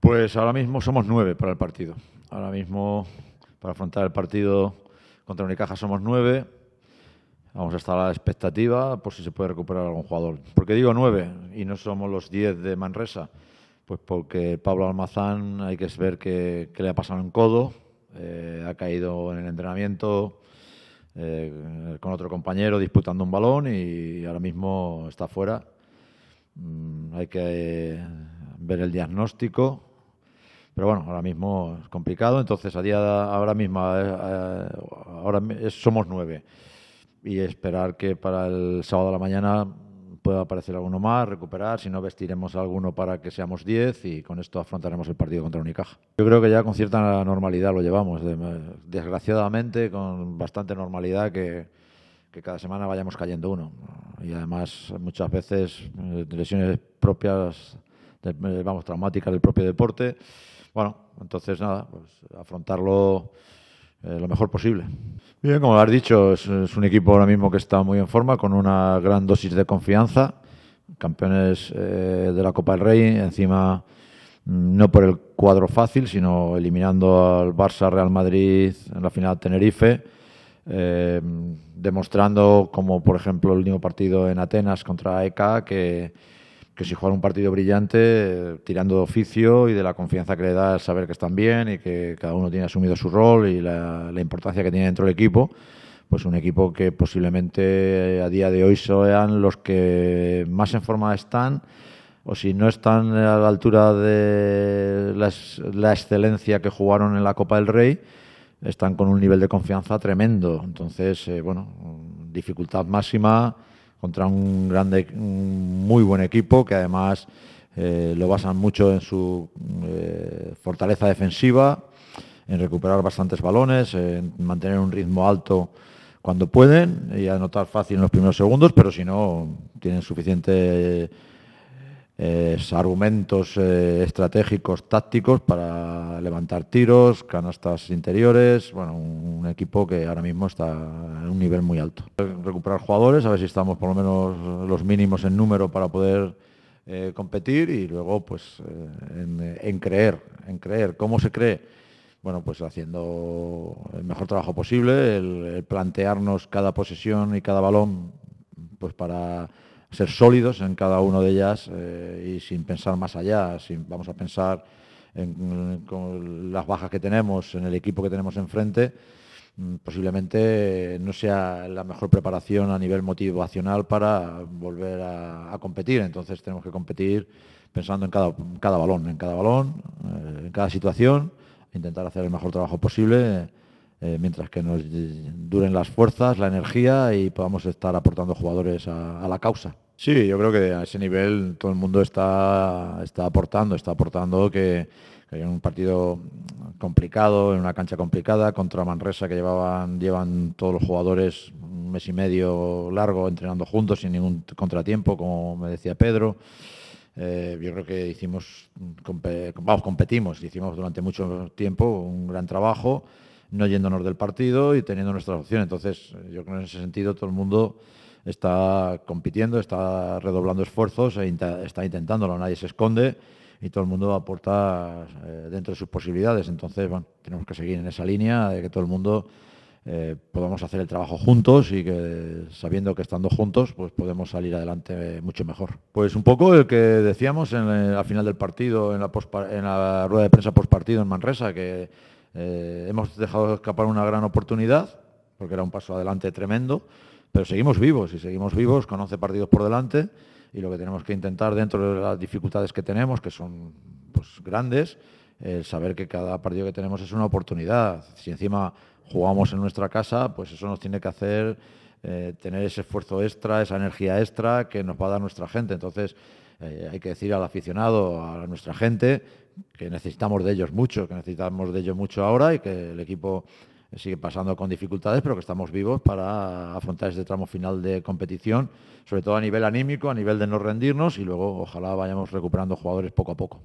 Pues ahora mismo somos nueve para el partido. Ahora mismo, para afrontar el partido contra Unicaja, somos nueve. Vamos a estar a la expectativa por si se puede recuperar algún jugador. Porque digo nueve y no somos los diez de Manresa. Pues porque Pablo Almazán hay que ver qué, le ha pasado en codo. Eh, ha caído en el entrenamiento eh, con otro compañero disputando un balón y ahora mismo está fuera. Mm, hay que eh, ver el diagnóstico pero bueno, ahora mismo es complicado, entonces a día ahora mismo eh, eh, ahora somos nueve y esperar que para el sábado a la mañana pueda aparecer alguno más, recuperar, si no vestiremos alguno para que seamos diez y con esto afrontaremos el partido contra Unicaja. Yo creo que ya con cierta normalidad lo llevamos, desgraciadamente con bastante normalidad que, que cada semana vayamos cayendo uno. Y además muchas veces eh, lesiones propias vamos, traumática del propio deporte. Bueno, entonces nada, pues afrontarlo eh, lo mejor posible. Bien, como has dicho, es, un equipo ahora mismo que está muy en forma, con una gran dosis de confianza, campeones eh, de la Copa del Rey, encima mm, no por el cuadro fácil, sino eliminando al Barça, Real Madrid, en la final Tenerife, eh, demostrando, como por ejemplo el último partido en Atenas contra ECA, que que si jugar un partido brillante, tirando de oficio y de la confianza que le da saber que están bien y que cada uno tiene asumido su rol y la, importancia que tiene dentro del equipo, pues un equipo que posiblemente a día de hoy sean los que más en forma están o si no están a la altura de la, excelencia que jugaron en la Copa del Rey, están con un nivel de confianza tremendo. Entonces, eh, bueno, dificultad máxima contra un grande, un muy buen equipo que además eh, lo basan mucho en su eh, fortaleza defensiva, en recuperar bastantes balones, en mantener un ritmo alto cuando pueden y anotar fácil en los primeros segundos, pero si no tienen suficientes eh, argumentos estratégicos, tácticos para levantar tiros, canastas interiores, bueno, un equipo que ahora mismo está en un nivel muy alto. Recuperar jugadores, a ver si estamos por lo menos los mínimos en número para poder eh, competir y luego pues eh, en, creer, en creer. ¿Cómo se cree? Bueno, pues haciendo el mejor trabajo posible, el, plantearnos cada posesión y cada balón pues para ser sólidos en cada una de ellas eh, y sin pensar más allá, sin, vamos a pensar en, con las bajas que tenemos, en el equipo que tenemos enfrente Mm, posiblemente no sea la mejor preparación a nivel motivacional para volver a, competir. Entonces tenemos que competir pensando en cada, balón, en cada balón, eh, en cada situación, intentar hacer el mejor trabajo posible, eh, mientras que nos duren las fuerzas, la energía y podamos estar aportando jugadores a la causa. Sí, yo creo que a ese nivel todo el mundo está, está aportando, está aportando que, hay un partido complicado, en una cancha complicada, contra Manresa que llevaban, llevan todos los jugadores un mes y medio largo entrenando juntos sin ningún contratiempo, como me decía Pedro. Eh, yo creo que hicimos, vamos, competimos, hicimos durante mucho tiempo un gran trabajo, no yéndonos del partido y teniendo nuestras opciones. Entonces, yo creo que en ese sentido todo el mundo está compitiendo, está redoblando esfuerzos, e está intentándolo, nadie se esconde y todo el mundo aporta eh, dentro de sus posibilidades. Entonces, bueno, tenemos que seguir en esa línea de que todo el mundo eh, podamos hacer el trabajo juntos y que sabiendo que estando juntos, pues podemos salir adelante eh, mucho mejor. Pues un poco el que decíamos en la final del partido, en la, rueda de prensa postpartido en Manresa, que hemos dejado escapar una gran oportunidad, porque era un paso adelante tremendo. Pero seguimos vivos y seguimos vivos con 11 partidos por delante y lo que tenemos que intentar dentro de las dificultades que tenemos, que son pues, grandes, el saber que cada partido que tenemos es una oportunidad. Si encima jugamos en nuestra casa, pues eso nos tiene que hacer eh, tener ese esfuerzo extra, esa energía extra que nos va a dar nuestra gente. Entonces, eh, hay que decir al aficionado, a nuestra gente, que necesitamos de ellos mucho, que necesitamos de ellos mucho ahora y que el equipo sigue pasando con dificultades, pero que estamos vivos para afrontar este tramo final de competición, sobre todo a nivel anímico, a nivel de no rendirnos y luego ojalá vayamos recuperando jugadores poco a poco.